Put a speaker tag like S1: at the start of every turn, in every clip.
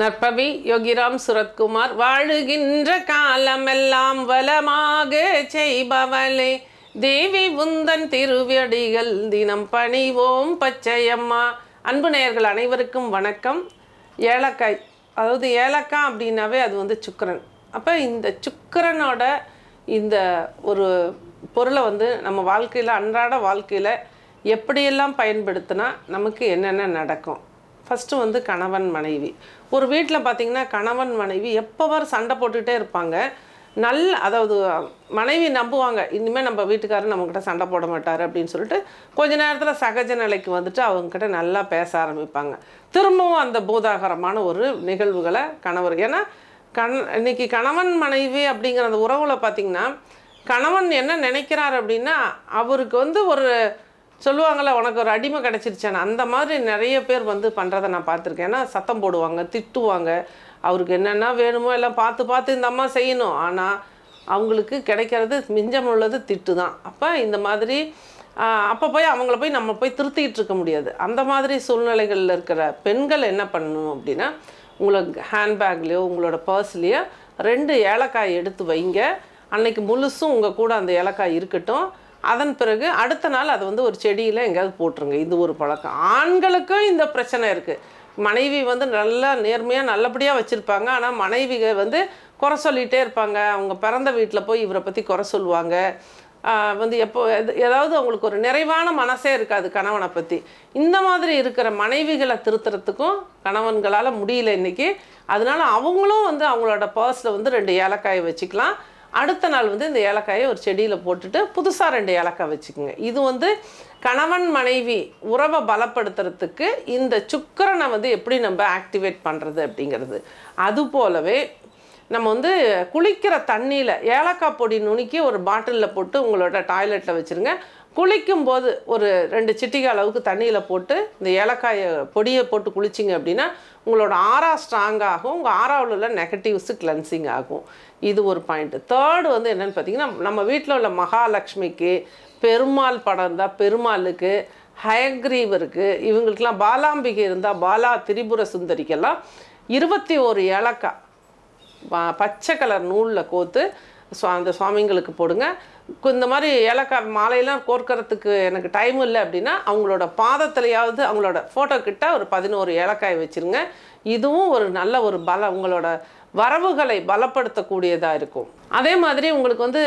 S1: நற்பவி யோகிராம் சுரத்குமார் வாழுகின்ற காலமெல்லாம் வலமாக செய்பவளே தேவி உந்தன் திருவடிகள் தினம் பணிவோம் பச்சையம்மா அன்பு நேயர்கள் அனைவருக்கும் வணக்கம் ஏலக்காய் அதாவது ஏலக்காய் அப்படின்னாவே அது வந்து சுக்கரன் அப்போ இந்த சுக்கரனோட இந்த ஒரு பொருளை வந்து நம்ம வாழ்க்கையில் அன்றாட வாழ்க்கையில் எப்படியெல்லாம் பயன்படுத்தினா நமக்கு என்னென்ன நடக்கும் ஃபஸ்ட்டு வந்து கணவன் மனைவி ஒரு வீட்டில் பார்த்திங்கன்னா கணவன் மனைவி எப்போவார் சண்டை போட்டுகிட்டே இருப்பாங்க நல்ல அதாவது மனைவி நம்புவாங்க இனிமேல் நம்ம வீட்டுக்காரர் நம்மக்கிட்ட சண்டை போட மாட்டார் அப்படின்னு சொல்லிட்டு கொஞ்ச நேரத்தில் சகஜ நிலைக்கு வந்துட்டு அவங்கக்கிட்ட நல்லா பேச ஆரம்பிப்பாங்க திரும்பவும் அந்த பூதாகரமான ஒரு நிகழ்வுகளை கணவர் ஏன்னா கண் இன்றைக்கி கணவன் மனைவி அப்படிங்கிற அந்த உறவில் பார்த்திங்கன்னா கணவன் என்ன நினைக்கிறார் அப்படின்னா அவருக்கு வந்து ஒரு சொல்லுவாங்கள்ல உனக்கு ஒரு அடிமை கிடச்சிருச்சேன்னு அந்த மாதிரி நிறைய பேர் வந்து பண்ணுறதை நான் பார்த்துருக்கேன் ஏன்னா சத்தம் போடுவாங்க திட்டுவாங்க அவருக்கு என்னென்ன வேணுமோ எல்லாம் பார்த்து பார்த்து இந்த அம்மா செய்யணும் ஆனால் அவங்களுக்கு கிடைக்கிறது மிஞ்சம் உள்ளது திட்டு தான் அப்போ இந்த மாதிரி அப்போ போய் அவங்கள போய் நம்ம போய் திருத்திக்கிட்டு இருக்க முடியாது அந்த மாதிரி சூழ்நிலைகளில் இருக்கிற பெண்கள் என்ன பண்ணணும் அப்படின்னா உங்களை ஹேண்ட்பேக்லேயோ உங்களோட பர்ஸ்லேயோ ரெண்டு ஏலக்காய் எடுத்து வைங்க அன்னைக்கு முழுசும் உங்கள் கூட அந்த ஏலக்காய் இருக்கட்டும் அதன் பிறகு அடுத்த நாள் அது வந்து ஒரு செடியில் எங்கேயாவது போட்டுருங்க இது ஒரு பழக்கம் ஆண்களுக்கும் இந்த பிரச்சனை இருக்குது மனைவி வந்து நல்லா நேர்மையாக நல்லபடியாக வச்சுருப்பாங்க ஆனால் மனைவிகள் வந்து குறை சொல்லிகிட்டே இருப்பாங்க அவங்க பிறந்த வீட்டில் போய் இவரை பற்றி குறை சொல்லுவாங்க வந்து எப்போ ஏதாவது அவங்களுக்கு ஒரு நிறைவான மனசே இருக்காது கணவனை பற்றி இந்த மாதிரி இருக்கிற மனைவிகளை திருத்துறதுக்கும் கணவன்களால் முடியல இன்றைக்கி அதனால் அவங்களும் வந்து அவங்களோட பர்ஸில் வந்து ரெண்டு ஏலக்காயை வச்சுக்கலாம் அடுத்த நாள் வந்து இந்த ஏலக்காயை ஒரு செடியில் போட்டுட்டு புதுசாக ரெண்டு ஏலக்காய் வச்சுக்கோங்க இது வந்து கணவன் மனைவி உறவை பலப்படுத்துறதுக்கு இந்த சுக்கரனை வந்து எப்படி நம்ம ஆக்டிவேட் பண்ணுறது அப்படிங்கிறது அது போலவே நம்ம வந்து குளிக்கிற தண்ணியில் ஏலக்காய் பொடி நுணுக்கி ஒரு பாட்டிலில் போட்டு உங்களோட டாய்லெட்டில் வச்சுருங்க குளிக்கும் போது ஒரு ரெண்டு சிட்டிகை அளவுக்கு தண்ணியில் போட்டு இந்த ஏலக்காயை பொடியை போட்டு குளிச்சிங்க அப்படின்னா உங்களோட ஆறா ஸ்ட்ராங் ஆகும் உங்கள் ஆறாவில் உள்ள நெகட்டிவ்ஸு கிளன்சிங் ஆகும் இது ஒரு பாயிண்ட்டு தேர்டு வந்து என்னென்னு பார்த்தீங்கன்னா நம்ம வீட்டில் உள்ள மகாலட்சுமிக்கு பெருமாள் படம் இருந்தால் பெருமாளுக்கு இருக்குது இவங்களுக்கெல்லாம் பாலாம்பிகை இருந்தால் பாலா திரிபுர சுந்தரிக்கெல்லாம் இருபத்தி ஒரு ஏலக்காய் பச்சை கலர் நூலில் கோத்து அந்த சுவாமிங்களுக்கு போடுங்க இந்த மாதிரி ஏலக்காய் மாலையெல்லாம் கோர்க்கறதுக்கு எனக்கு டைம் இல்லை அப்படின்னா அவங்களோட பாதத்துலையாவது அவங்களோட ஃபோட்டோ கிட்ட ஒரு பதினோரு ஏலக்காய் வச்சுருங்க இதுவும் ஒரு நல்ல ஒரு பல உங்களோட வரவுகளை பலப்படுத்தக்கூடியதாக இருக்கும் அதே மாதிரி உங்களுக்கு வந்து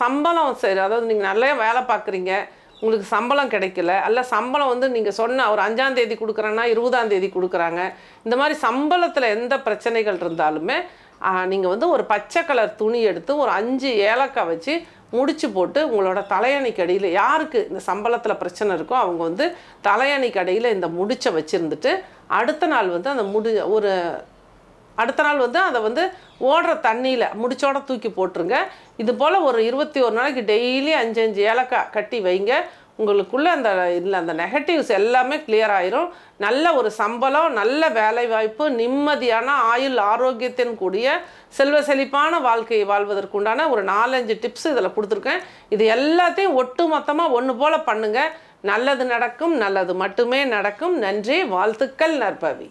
S1: சம்பளம் சரி அதாவது நீங்கள் நல்லா வேலை பார்க்குறீங்க உங்களுக்கு சம்பளம் கிடைக்கல அல்ல சம்பளம் வந்து நீங்கள் சொன்ன ஒரு அஞ்சாம் தேதி கொடுக்குறேன்னா இருபதாம் தேதி கொடுக்குறாங்க இந்த மாதிரி சம்பளத்தில் எந்த பிரச்சனைகள் இருந்தாலுமே நீங்கள் வந்து ஒரு பச்சை கலர் துணி எடுத்து ஒரு அஞ்சு ஏலக்காய் வச்சு முடிச்சு போட்டு உங்களோட தலையணைக்கு அடியில் யாருக்கு இந்த சம்பளத்தில் பிரச்சனை இருக்கோ அவங்க வந்து தலையணைக்கு அடியில் இந்த முடிச்சை வச்சுருந்துட்டு அடுத்த நாள் வந்து அந்த முடி ஒரு அடுத்த நாள் வந்து அதை வந்து ஓடுற தண்ணியில் முடிச்சோட தூக்கி போட்டுருங்க இது போல் ஒரு இருபத்தி ஒரு நாளைக்கு டெய்லி அஞ்சு அஞ்சு ஏலக்காய் கட்டி வைங்க உங்களுக்குள்ளே அந்த இல்லை அந்த நெகட்டிவ்ஸ் எல்லாமே கிளியர் ஆயிரும் நல்ல ஒரு சம்பளம் நல்ல வேலைவாய்ப்பு நிம்மதியான ஆயுள் ஆரோக்கியத்தின் கூடிய செல்வ செழிப்பான வாழ்க்கையை வாழ்வதற்குண்டான ஒரு நாலஞ்சு டிப்ஸ் இதில் கொடுத்துருக்கேன் இது எல்லாத்தையும் ஒட்டு மொத்தமாக ஒன்று போல் பண்ணுங்கள் நல்லது நடக்கும் நல்லது மட்டுமே நடக்கும் நன்றி வாழ்த்துக்கள் நற்பவி